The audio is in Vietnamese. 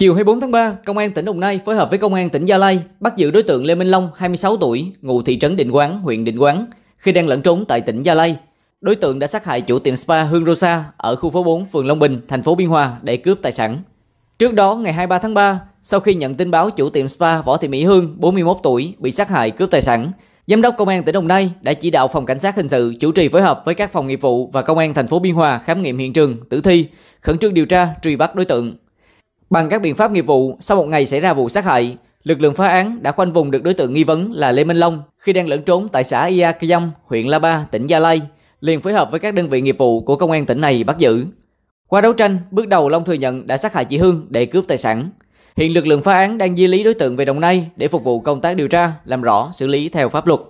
Chiều 24 tháng 3, Công an tỉnh Đồng Nai phối hợp với Công an tỉnh Gia Lai bắt giữ đối tượng Lê Minh Long, 26 tuổi, ngụ thị trấn Định Quán, huyện Định Quán, khi đang lẫn trốn tại tỉnh Gia Lai. Đối tượng đã sát hại chủ tiệm spa Hương Rosa ở khu phố 4, phường Long Bình, thành phố Biên Hòa để cướp tài sản. Trước đó, ngày 23 tháng 3, sau khi nhận tin báo chủ tiệm spa Võ Thị Mỹ Hương, 41 tuổi, bị sát hại cướp tài sản, Giám đốc Công an tỉnh Đồng Nai đã chỉ đạo phòng cảnh sát hình sự chủ trì phối hợp với các phòng nghiệp vụ và công an thành phố Biên Hòa khám nghiệm hiện trường, tử thi, khẩn trương điều tra, truy bắt đối tượng. Bằng các biện pháp nghiệp vụ, sau một ngày xảy ra vụ sát hại, lực lượng phá án đã khoanh vùng được đối tượng nghi vấn là Lê Minh Long khi đang lẫn trốn tại xã Ia Kiyam, huyện La Ba, tỉnh Gia Lai, liền phối hợp với các đơn vị nghiệp vụ của công an tỉnh này bắt giữ. Qua đấu tranh, bước đầu Long thừa nhận đã sát hại chị Hương để cướp tài sản. Hiện lực lượng phá án đang di lý đối tượng về Đồng Nai để phục vụ công tác điều tra, làm rõ, xử lý theo pháp luật.